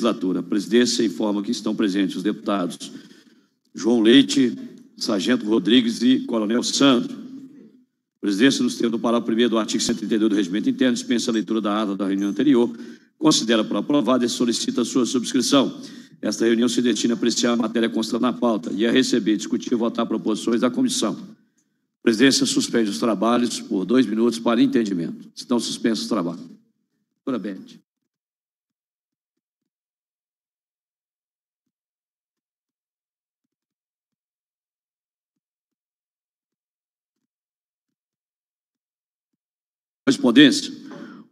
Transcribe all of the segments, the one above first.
legislatura. A presidência informa que estão presentes os deputados João Leite, Sargento Rodrigues e Coronel Sandro. A presidência, nos termos do parágrafo 1 do artigo 132 do Regimento Interno, dispensa a leitura da ata da reunião anterior, considera por aprovada e solicita a sua subscrição. Esta reunião se destina a apreciar a matéria constante na pauta e a receber, discutir e votar proposições da comissão. A presidência suspende os trabalhos por dois minutos para entendimento. Estão suspensos os trabalhos. Parabéns. Correspondência.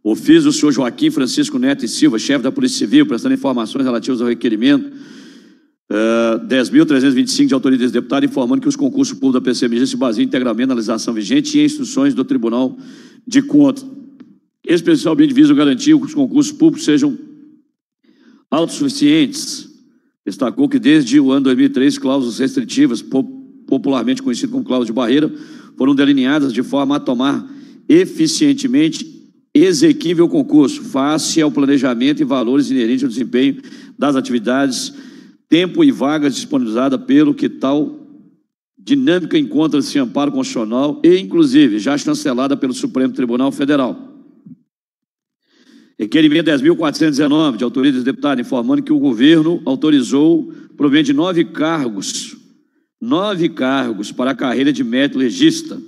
Ofício do senhor Joaquim Francisco Neto e Silva, chefe da Polícia Civil, prestando informações relativas ao requerimento uh, eh, 10.325 de autoria desse deputado, informando que os concursos públicos da PCMG se baseiam integralmente na legislação vigente e em instruções do Tribunal de Contas. Especialmente visam garantir que os concursos públicos sejam autossuficientes. Destacou que desde o ano 2003, cláusulas restritivas, popularmente conhecidas como cláusulas de barreira, foram delineadas de forma a tomar eficientemente exequível o concurso, face ao planejamento e valores inerentes ao desempenho das atividades, tempo e vagas disponibilizada pelo que tal dinâmica encontra-se em amparo constitucional e, inclusive, já chancelada pelo Supremo Tribunal Federal. Requerimento 10.419, de autoria dos deputados, informando que o governo autorizou provimento de nove cargos, nove cargos para a carreira de mérito legista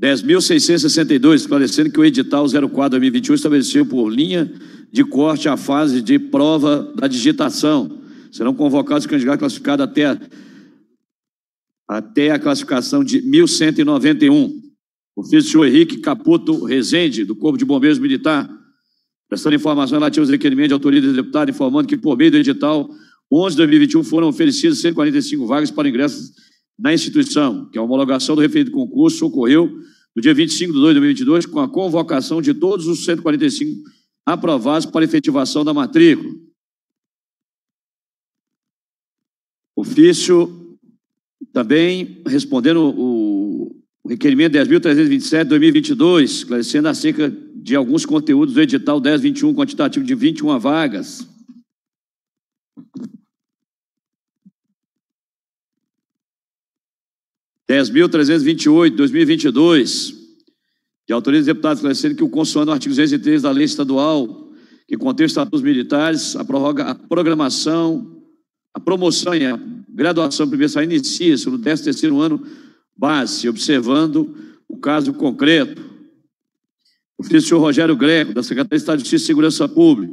10.662, esclarecendo que o edital 04-2021 estabeleceu por linha de corte a fase de prova da digitação. Serão convocados candidatos classificados até a, até a classificação de 1.191. Ofício do senhor Henrique Caputo Rezende, do Corpo de Bombeiros Militar, prestando informação relativa aos requerimentos de autoria do deputado, informando que, por meio do edital 11 de 2021 foram oferecidas 145 vagas para ingressos na instituição, que a homologação do referido concurso ocorreu no dia 25 de 2 de 2022, com a convocação de todos os 145 aprovados para efetivação da matrícula. Ofício também respondendo o, requerimento 10.327 2022, esclarecendo acerca de alguns conteúdos do edital 1021, quantitativo de 21 vagas. 10.328, 2022, que autoriza do deputado esclarecendo que o consoante do artigo 203 da lei estadual, que contém os militares, a, prorroga, a programação, a promoção e a graduação primeira inicia-se no 13 terceiro ano base, observando o caso concreto. O senhor Rogério Greco, da Secretaria de Estado de Justiça e Segurança Pública,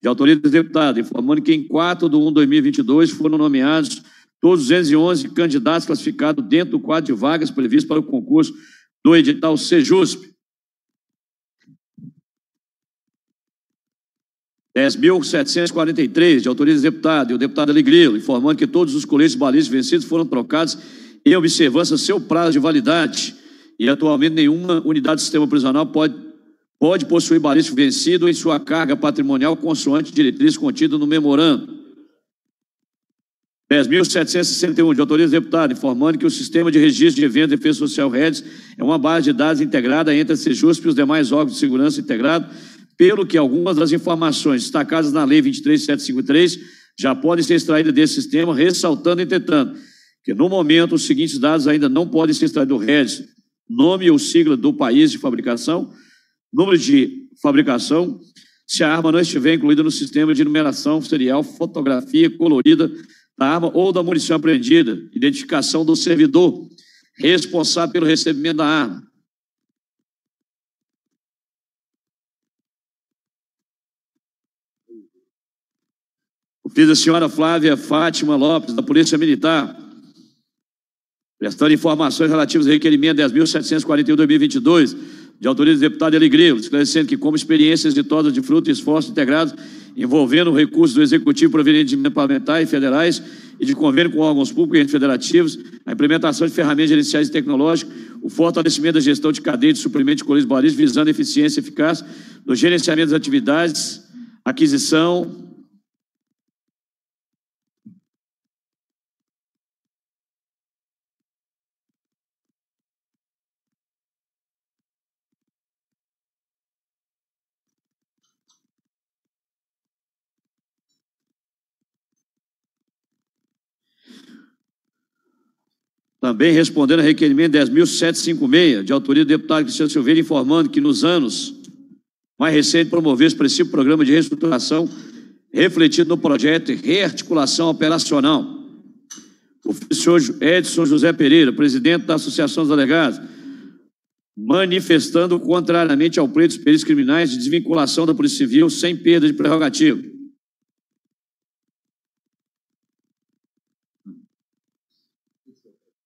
de autoria do deputado informando que em 4 de 1 de 2022 foram nomeados Todos os 211 candidatos classificados dentro do quadro de vagas previsto para o concurso do edital CEJUSP. 10.743, de autoria do deputado, e o deputado Alegrilo, informando que todos os coletes balísticos vencidos foram trocados em observância seu prazo de validade. E atualmente nenhuma unidade do sistema prisional pode, pode possuir balístico vencido em sua carga patrimonial consoante diretriz contida no memorando. 10.761 de do deputado, informando que o sistema de registro de eventos de defesa social REDS é uma base de dados integrada entre a CEJUSP e os demais órgãos de segurança integrado, pelo que algumas das informações destacadas na Lei 23753 já podem ser extraídas desse sistema, ressaltando, entretanto, que no momento os seguintes dados ainda não podem ser extraídos do REDS, nome ou sigla do país de fabricação, número de fabricação, se a arma não estiver incluída no sistema de numeração serial, fotografia colorida, da arma ou da munição apreendida, identificação do servidor responsável pelo recebimento da arma. O filho a senhora Flávia Fátima Lopes, da Polícia Militar, prestando informações relativas ao requerimento 10.741-2022, de autoria do deputado Eligrilo, esclarecendo que, como experiência exitosa de fruto e esforço integrados, envolvendo recursos do Executivo proveniente de parlamentar e federais e de convênio com órgãos públicos e entes federativos, a implementação de ferramentas gerenciais e tecnológicas, o fortalecimento da gestão de cadeia de suprimento de colírios balísticos, visando eficiência e eficácia no gerenciamento das atividades, aquisição, Também respondendo ao requerimento 10.756, de autoria do deputado Cristiano Silveira, informando que nos anos mais recentes promoveu esse princípio programa de reestruturação refletido no projeto de Rearticulação Operacional. O senhor Edson José Pereira, presidente da Associação dos Alegados, manifestando contrariamente ao pleito dos peritos criminais de desvinculação da Polícia Civil sem perda de prerrogativa.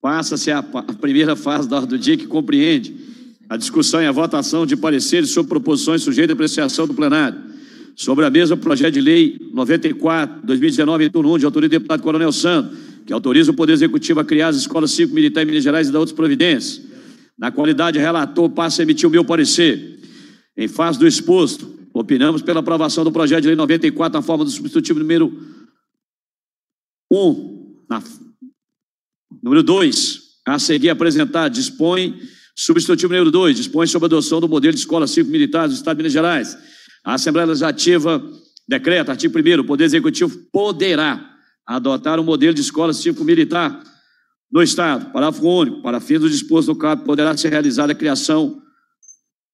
Passa-se a, a primeira fase da ordem do dia que compreende a discussão e a votação de pareceres sobre proposições sujeitas à apreciação do plenário. Sobre a mesma, o projeto de lei 94, 2019, turno 1, de autoria do deputado Coronel Santos, que autoriza o Poder Executivo a criar as escolas cívico militares em Minas Gerais e da outras providências. Na qualidade relator, passo a emitir o meu parecer. Em face do exposto, opinamos pela aprovação do projeto de lei 94 na forma do substitutivo número 1, na Número 2, a seguir apresentar, dispõe, substitutivo número 2, dispõe sobre a adoção do modelo de escola civil militar do Estado de Minas Gerais. A Assembleia Legislativa decreta, artigo 1 o Poder Executivo poderá adotar o um modelo de escola civil militar no Estado. Parágrafo único, para fins do disposto no CAP, poderá ser realizada a criação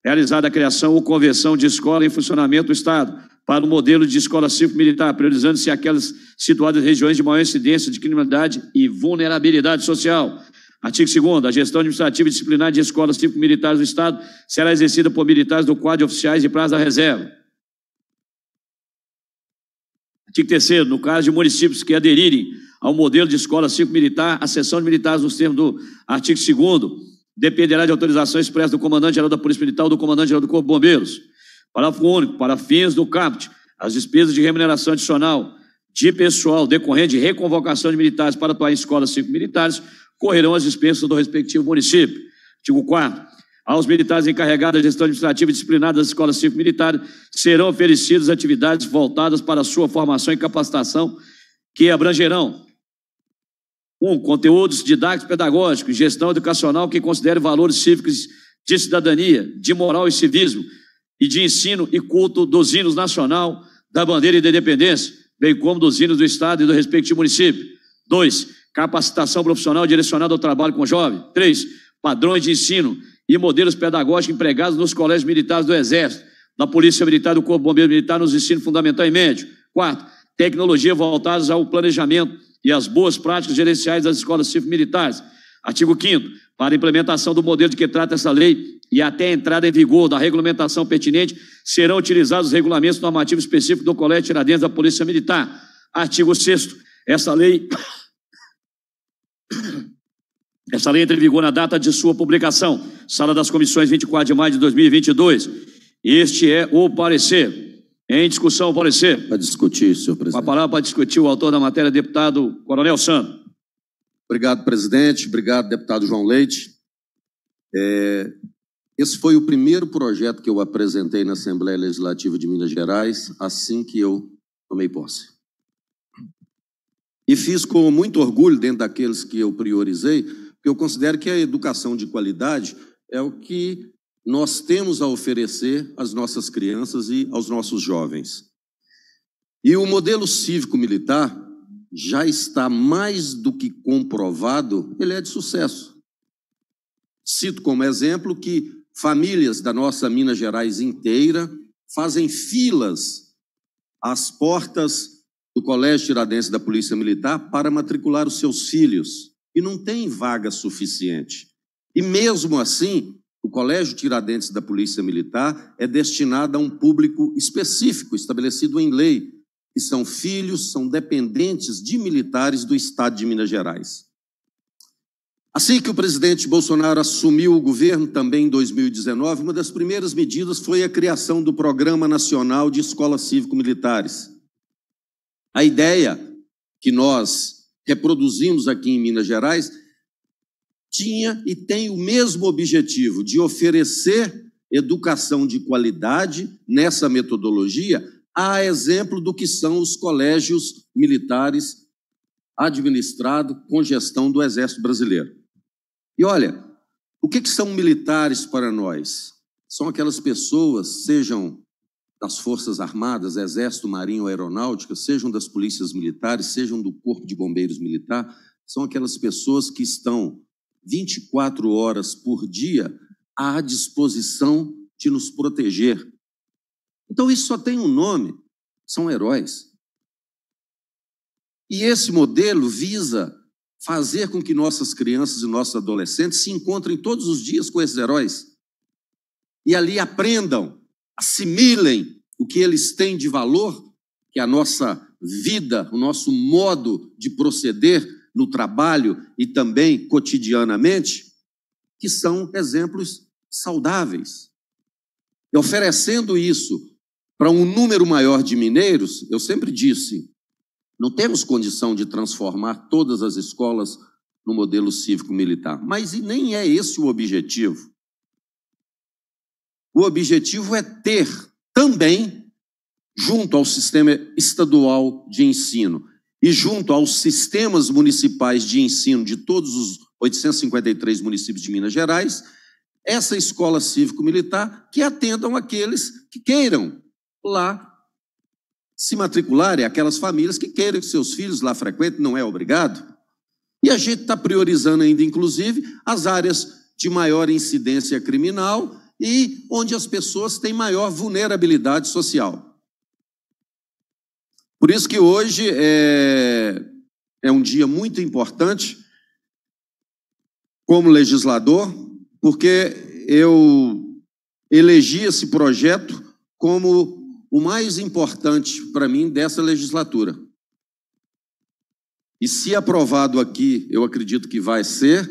realizada a criação ou conversão de escola em funcionamento do Estado para o modelo de escola civil-militar, priorizando-se aquelas situadas em regiões de maior incidência de criminalidade e vulnerabilidade social. Artigo 2 A gestão administrativa e disciplinar de escolas civil-militares do Estado será exercida por militares do quadro de oficiais de praça da reserva. Artigo 3 No caso de municípios que aderirem ao modelo de escola civil-militar, a seção de militares nos termos do artigo 2 dependerá de autorização expressa do comandante-geral da Polícia Militar ou do comandante-geral do Corpo de Bombeiros. Parágrafo único. Para fins do CAPT, as despesas de remuneração adicional de pessoal decorrente de reconvocação de militares para atuar em escolas cinco militares correrão as despesas do respectivo município. Artigo 4 aos militares encarregados da gestão administrativa e disciplinar das escolas civil militares serão oferecidas atividades voltadas para a sua formação e capacitação que abrangerão 1. Conteúdos didáticos pedagógicos, gestão educacional que considere valores cívicos de cidadania, de moral e civismo, e de ensino e culto dos hinos nacional, da bandeira e da independência, bem como dos hinos do Estado e do respectivo município. 2. Capacitação profissional direcionada ao trabalho com jovem. 3. Padrões de ensino e modelos pedagógicos empregados nos colégios militares do Exército, da Polícia Militar do Corpo Bombeiro Militar nos ensinos fundamental e médio. 4. Tecnologia voltadas ao planejamento e as boas práticas gerenciais das escolas civis militares Artigo 5 para a implementação do modelo de que trata essa lei e até a entrada em vigor da regulamentação pertinente, serão utilizados os regulamentos normativos específicos do Colégio Tiradentes da Polícia Militar. Artigo 6 essa lei essa lei entra em vigor na data de sua publicação, Sala das Comissões, 24 de maio de 2022. Este é o parecer. Em discussão, parecer. Para discutir, senhor presidente. A palavra para discutir o autor da matéria, deputado Coronel Sando. Obrigado, presidente. Obrigado, deputado João Leite. É, esse foi o primeiro projeto que eu apresentei na Assembleia Legislativa de Minas Gerais assim que eu tomei posse. E fiz com muito orgulho, dentro daqueles que eu priorizei, porque eu considero que a educação de qualidade é o que nós temos a oferecer às nossas crianças e aos nossos jovens. E o modelo cívico-militar já está mais do que comprovado, ele é de sucesso. Cito como exemplo que famílias da nossa Minas Gerais inteira fazem filas às portas do Colégio Tiradentes da Polícia Militar para matricular os seus filhos e não tem vaga suficiente. E mesmo assim, o Colégio Tiradentes da Polícia Militar é destinado a um público específico, estabelecido em lei, que são filhos, são dependentes de militares do Estado de Minas Gerais. Assim que o presidente Bolsonaro assumiu o governo, também em 2019, uma das primeiras medidas foi a criação do Programa Nacional de Escolas Cívico-Militares. A ideia que nós reproduzimos aqui em Minas Gerais tinha e tem o mesmo objetivo de oferecer educação de qualidade nessa metodologia, a exemplo do que são os colégios militares administrados com gestão do Exército Brasileiro. E olha, o que, que são militares para nós? São aquelas pessoas, sejam das Forças Armadas, Exército, Marinho, Aeronáutica, sejam das polícias militares, sejam do Corpo de Bombeiros Militar, são aquelas pessoas que estão 24 horas por dia à disposição de nos proteger. Então isso só tem um nome: são heróis. E esse modelo visa fazer com que nossas crianças e nossos adolescentes se encontrem todos os dias com esses heróis e ali aprendam, assimilem o que eles têm de valor, que é a nossa vida, o nosso modo de proceder, no trabalho e também cotidianamente, que são exemplos saudáveis. E oferecendo isso para um número maior de mineiros, eu sempre disse, não temos condição de transformar todas as escolas no modelo cívico-militar, mas nem é esse o objetivo. O objetivo é ter também, junto ao sistema estadual de ensino, e junto aos sistemas municipais de ensino de todos os 853 municípios de Minas Gerais, essa escola cívico-militar que atendam aqueles que queiram lá se matricular e aquelas famílias que queiram que seus filhos lá frequentem, não é obrigado. E a gente está priorizando ainda, inclusive, as áreas de maior incidência criminal e onde as pessoas têm maior vulnerabilidade social. Por isso que hoje é, é um dia muito importante como legislador, porque eu elegi esse projeto como o mais importante para mim dessa legislatura. E se aprovado aqui, eu acredito que vai ser,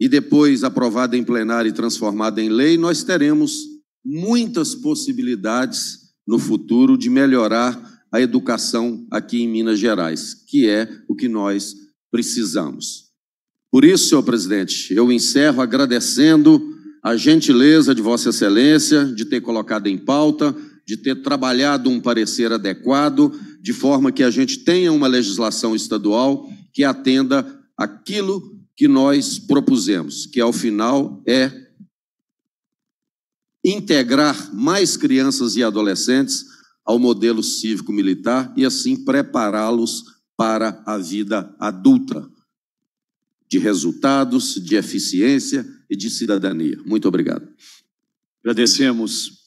e depois aprovado em plenário e transformado em lei, nós teremos muitas possibilidades no futuro de melhorar a educação aqui em Minas Gerais, que é o que nós precisamos. Por isso, senhor presidente, eu encerro agradecendo a gentileza de Vossa Excelência de ter colocado em pauta, de ter trabalhado um parecer adequado, de forma que a gente tenha uma legislação estadual que atenda aquilo que nós propusemos, que ao final é integrar mais crianças e adolescentes ao modelo cívico-militar e assim prepará-los para a vida adulta, de resultados, de eficiência e de cidadania. Muito obrigado. Agradecemos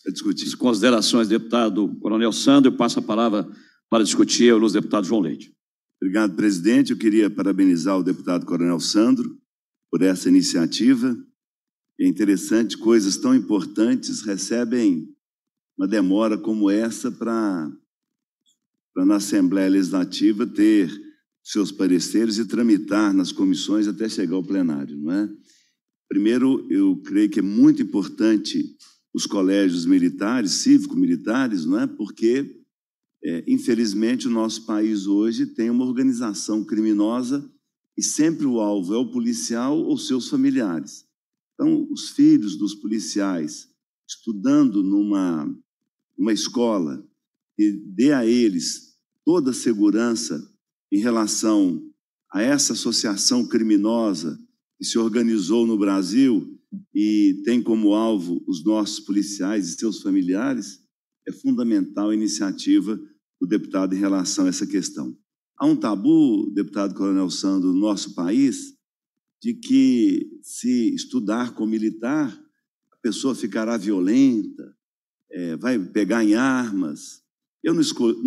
as considerações deputado Coronel Sandro Eu passo a palavra para discutir o deputado João Leite. Obrigado, presidente. Eu queria parabenizar o deputado Coronel Sandro por essa iniciativa. É interessante, coisas tão importantes recebem uma demora como essa para na Assembleia Legislativa ter seus pareceres e tramitar nas comissões até chegar ao plenário, não é? Primeiro, eu creio que é muito importante os colégios militares, cívico-militares, não é? Porque é, infelizmente o nosso país hoje tem uma organização criminosa e sempre o alvo é o policial ou seus familiares. Então, os filhos dos policiais estudando numa uma escola que dê a eles toda a segurança em relação a essa associação criminosa que se organizou no Brasil e tem como alvo os nossos policiais e seus familiares, é fundamental a iniciativa do deputado em relação a essa questão. Há um tabu, deputado Coronel Sandro, no nosso país, de que se estudar com militar, a pessoa ficará violenta, é, vai pegar em armas. Eu não,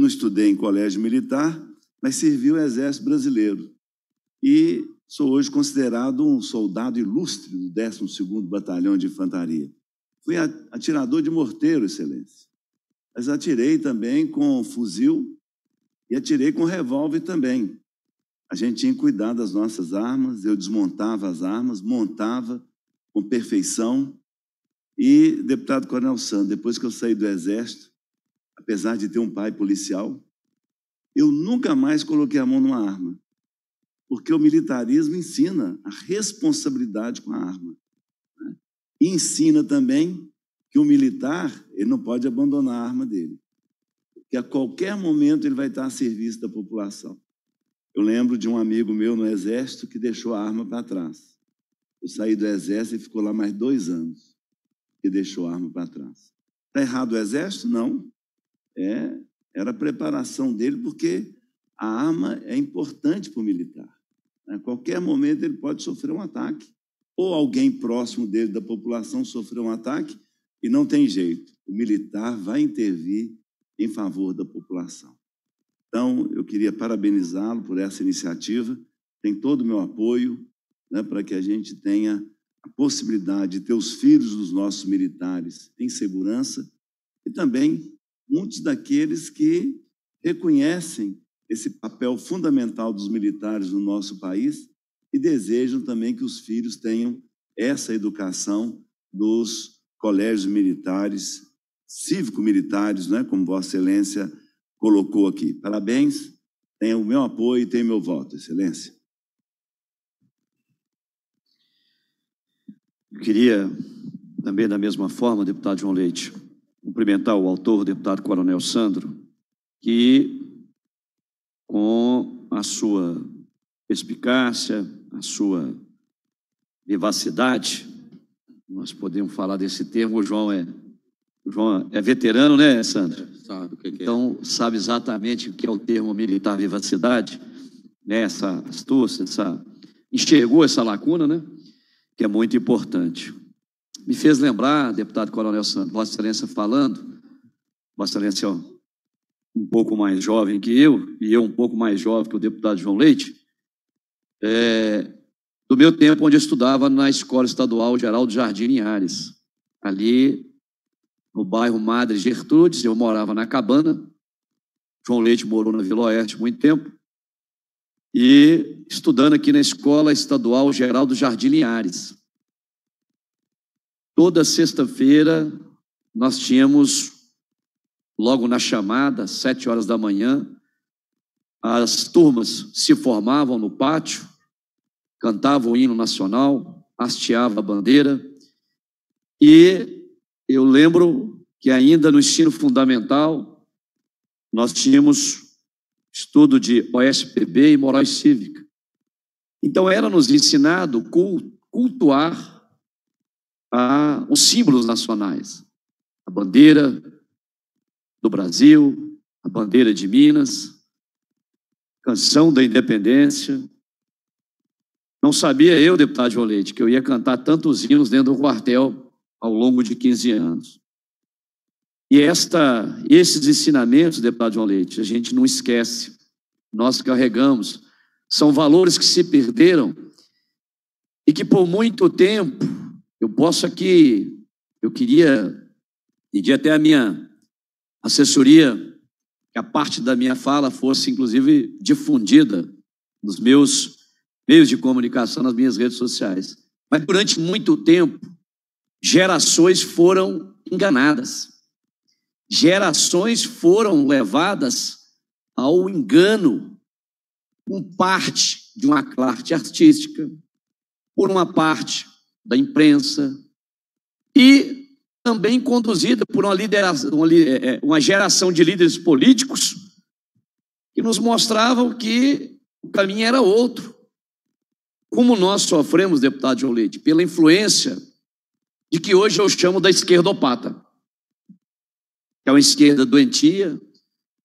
estudei em colégio militar, mas servi o Exército Brasileiro. E sou hoje considerado um soldado ilustre do 12º Batalhão de Infantaria. Fui atirador de morteiro, excelência. Mas atirei também com fuzil e atirei com revólver também. A gente tinha que cuidar das nossas armas, eu desmontava as armas, montava com perfeição, e deputado Coronel Sandro, depois que eu saí do Exército, apesar de ter um pai policial, eu nunca mais coloquei a mão numa arma. Porque o militarismo ensina a responsabilidade com a arma. Né? E ensina também que o militar ele não pode abandonar a arma dele. Porque a qualquer momento ele vai estar a serviço da população. Eu lembro de um amigo meu no Exército que deixou a arma para trás. Eu saí do Exército e ficou lá mais dois anos deixou a arma para trás. Está errado o exército? Não. É, era a preparação dele, porque a arma é importante para o militar. Né? A qualquer momento ele pode sofrer um ataque. Ou alguém próximo dele, da população, sofreu um ataque e não tem jeito. O militar vai intervir em favor da população. Então, eu queria parabenizá-lo por essa iniciativa. Tem todo o meu apoio né, para que a gente tenha a possibilidade de ter os filhos dos nossos militares em segurança e também muitos daqueles que reconhecem esse papel fundamental dos militares no nosso país e desejam também que os filhos tenham essa educação dos colégios militares, cívico-militares, né, como Vossa Excelência colocou aqui. Parabéns, tem o meu apoio e tem o meu voto, Excelência. Eu queria também, da mesma forma, deputado João Leite, cumprimentar o autor, o deputado Coronel Sandro, que com a sua perspicácia, a sua vivacidade, nós podemos falar desse termo, o João é, o João é veterano, né, Sandro? É, sabe o que, é. Então, sabe exatamente o que é o termo militar vivacidade, né, essa astúcia, essa, enxergou essa lacuna, né? que é muito importante. Me fez lembrar, deputado Coronel Santos, Vossa Excelência falando, Vossa Excelência é um pouco mais jovem que eu, e eu um pouco mais jovem que o deputado João Leite, é, do meu tempo onde eu estudava na Escola Estadual Geraldo Jardim em Linhares, ali no bairro Madre Gertrudes, eu morava na Cabana, João Leite morou na Vila Oeste muito tempo, e estudando aqui na Escola Estadual Geral do Jardim Linhares. Toda sexta-feira nós tínhamos, logo na chamada, sete horas da manhã, as turmas se formavam no pátio, cantavam o hino nacional, hasteava a bandeira, e eu lembro que ainda no ensino fundamental nós tínhamos estudo de OSPB e moral cívica. Então era nos ensinado cultuar a, os símbolos nacionais, a bandeira do Brasil, a bandeira de Minas, canção da independência. Não sabia eu, deputado Jolete, que eu ia cantar tantos hinos dentro do quartel ao longo de 15 anos. E esta, esses ensinamentos, deputado João Leite, a gente não esquece, nós carregamos. São valores que se perderam e que por muito tempo, eu posso aqui, eu queria pedir até a minha assessoria que a parte da minha fala fosse, inclusive, difundida nos meus meios de comunicação, nas minhas redes sociais. Mas durante muito tempo, gerações foram enganadas. Gerações foram levadas ao engano por parte de uma classe artística, por uma parte da imprensa e também conduzida por uma, é, é, uma geração de líderes políticos que nos mostravam que o caminho era outro. Como nós sofremos, deputado João Leite, pela influência de que hoje eu chamo da esquerdopata que é uma esquerda doentia,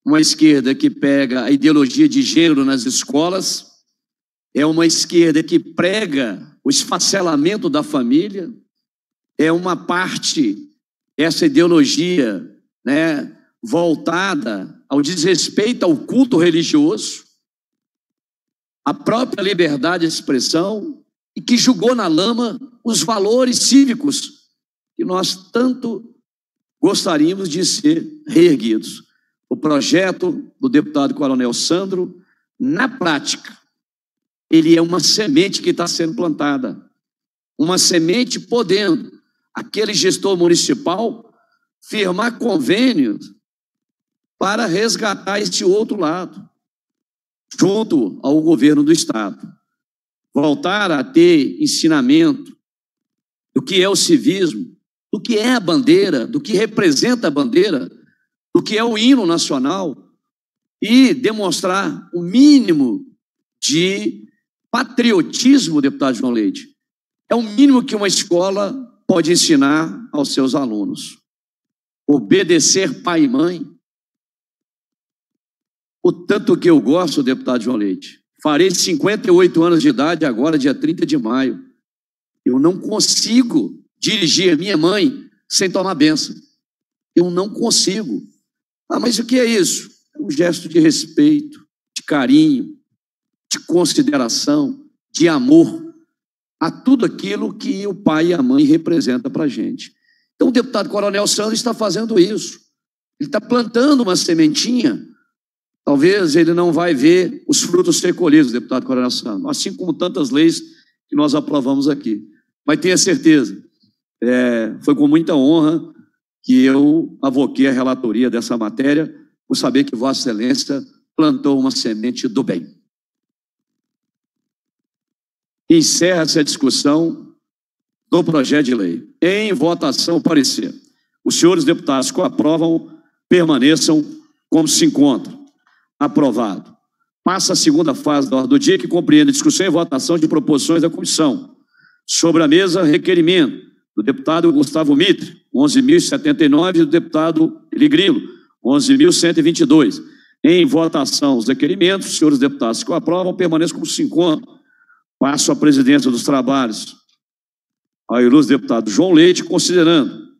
uma esquerda que pega a ideologia de gênero nas escolas, é uma esquerda que prega o esfacelamento da família, é uma parte, essa ideologia, né, voltada ao desrespeito ao culto religioso, à própria liberdade de expressão e que jogou na lama os valores cívicos que nós tanto gostaríamos de ser reerguidos. O projeto do deputado Coronel Sandro, na prática, ele é uma semente que está sendo plantada. Uma semente podendo aquele gestor municipal firmar convênios para resgatar este outro lado, junto ao governo do Estado. Voltar a ter ensinamento do que é o civismo, do que é a bandeira, do que representa a bandeira, do que é o hino nacional e demonstrar o mínimo de patriotismo, deputado João Leite. É o mínimo que uma escola pode ensinar aos seus alunos. Obedecer pai e mãe. O tanto que eu gosto, deputado João Leite. Farei 58 anos de idade agora, dia 30 de maio. Eu não consigo dirigir minha mãe sem tomar benção. Eu não consigo. Ah, mas o que é isso? É um gesto de respeito, de carinho, de consideração, de amor a tudo aquilo que o pai e a mãe representam para a gente. Então, o deputado Coronel Sandro está fazendo isso. Ele está plantando uma sementinha. Talvez ele não vai ver os frutos ser colhidos, deputado Coronel Sandro, assim como tantas leis que nós aprovamos aqui. Mas tenha certeza, é, foi com muita honra que eu avoquei a relatoria dessa matéria, por saber que Vossa Excelência plantou uma semente do bem. Encerra-se a discussão do projeto de lei. Em votação, parecer. Os senhores deputados que aprovam permaneçam como se encontram. Aprovado. Passa a segunda fase da ordem do dia, que compreende discussão e votação de proposições da comissão. Sobre a mesa, requerimento do deputado Gustavo Mitre, 11.079, e do deputado Ligrilo, 11.122. Em votação, os requerimentos, senhores deputados que o aprovam, permaneçam como se encontram. Passo a presidência dos trabalhos ao ilustre deputado João Leite, considerando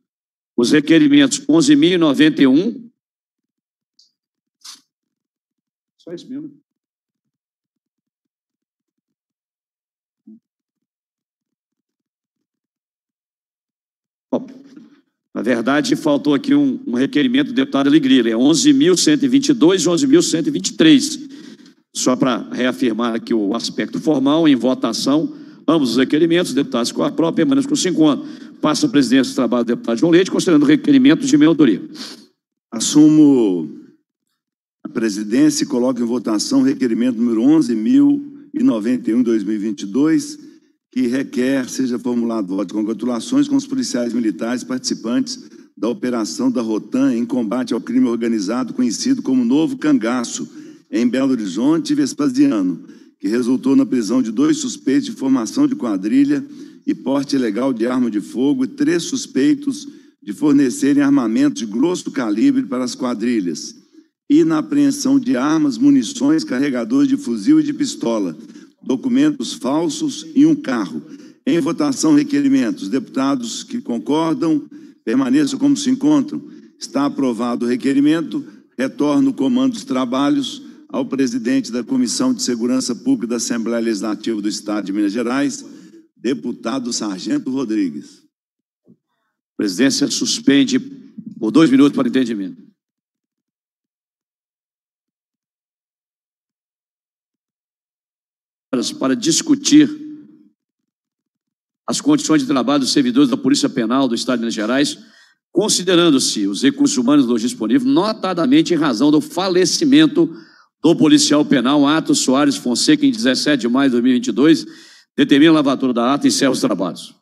os requerimentos 11.091. Só isso mesmo. Bom, na verdade, faltou aqui um, um requerimento do deputado Alegria, é 11.122 e 11.123. Só para reafirmar aqui o aspecto formal, em votação, ambos os requerimentos, deputados com a própria, permanece com cinco anos. Passa a presidência do trabalho do deputado João Leite, considerando requerimentos de minha autoria. Assumo a presidência e coloco em votação o requerimento número 11.091 2022 que requer seja formulado voto de congratulações com os policiais militares participantes da operação da Rotan em combate ao crime organizado conhecido como Novo Cangaço, em Belo Horizonte e Vespasiano, que resultou na prisão de dois suspeitos de formação de quadrilha e porte ilegal de arma de fogo e três suspeitos de fornecerem armamento de grosso calibre para as quadrilhas, e na apreensão de armas, munições, carregadores de fuzil e de pistola documentos falsos e um carro. Em votação, requerimentos. Deputados que concordam, permaneçam como se encontram. Está aprovado o requerimento. Retorno o comando dos trabalhos ao presidente da Comissão de Segurança Pública da Assembleia Legislativa do Estado de Minas Gerais, deputado Sargento Rodrigues. A presidência suspende por dois minutos para entendimento. horas para discutir as condições de trabalho dos servidores da Polícia Penal do Estado de Minas Gerais, considerando-se os recursos humanos hoje disponíveis, notadamente em razão do falecimento do policial penal Atos Soares Fonseca, em 17 de maio de 2022, determina a lavatura da ata e encerra os trabalhos.